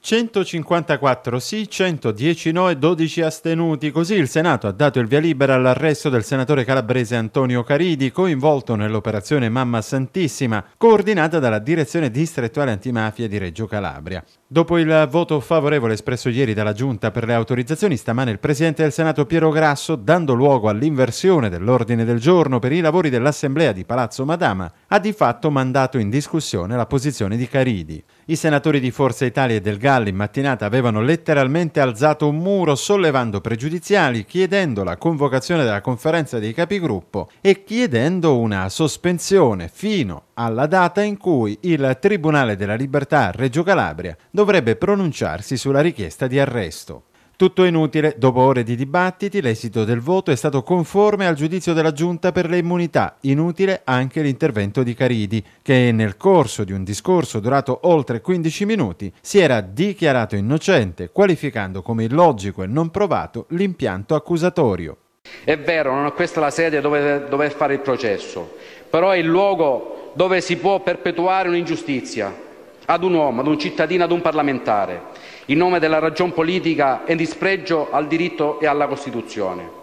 154 sì, 110 no e 12 astenuti. Così il Senato ha dato il via libera all'arresto del senatore calabrese Antonio Caridi, coinvolto nell'operazione Mamma Santissima, coordinata dalla Direzione Distrettuale Antimafia di Reggio Calabria. Dopo il voto favorevole espresso ieri dalla Giunta per le autorizzazioni, stamane il Presidente del Senato Piero Grasso, dando luogo all'inversione dell'ordine del giorno per i lavori dell'Assemblea di Palazzo Madama, ha di fatto mandato in discussione la posizione di Caridi. I senatori di Forza Italia e del radicali in mattinata avevano letteralmente alzato un muro sollevando pregiudiziali, chiedendo la convocazione della conferenza dei capigruppo e chiedendo una sospensione fino alla data in cui il Tribunale della Libertà Reggio Calabria dovrebbe pronunciarsi sulla richiesta di arresto. Tutto inutile, dopo ore di dibattiti l'esito del voto è stato conforme al giudizio della Giunta per le immunità, inutile anche l'intervento di Caridi, che nel corso di un discorso durato oltre 15 minuti si era dichiarato innocente, qualificando come illogico e non provato l'impianto accusatorio. È vero, non è questa la sede dove dover fare il processo, però è il luogo dove si può perpetuare un'ingiustizia ad un uomo, ad un cittadino, ad un parlamentare, in nome della ragion politica e in dispregio al diritto e alla Costituzione.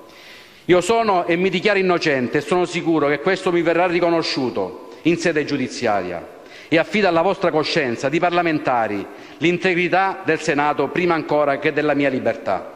Io sono e mi dichiaro innocente e sono sicuro che questo mi verrà riconosciuto in sede giudiziaria e affido alla vostra coscienza di parlamentari l'integrità del Senato prima ancora che della mia libertà.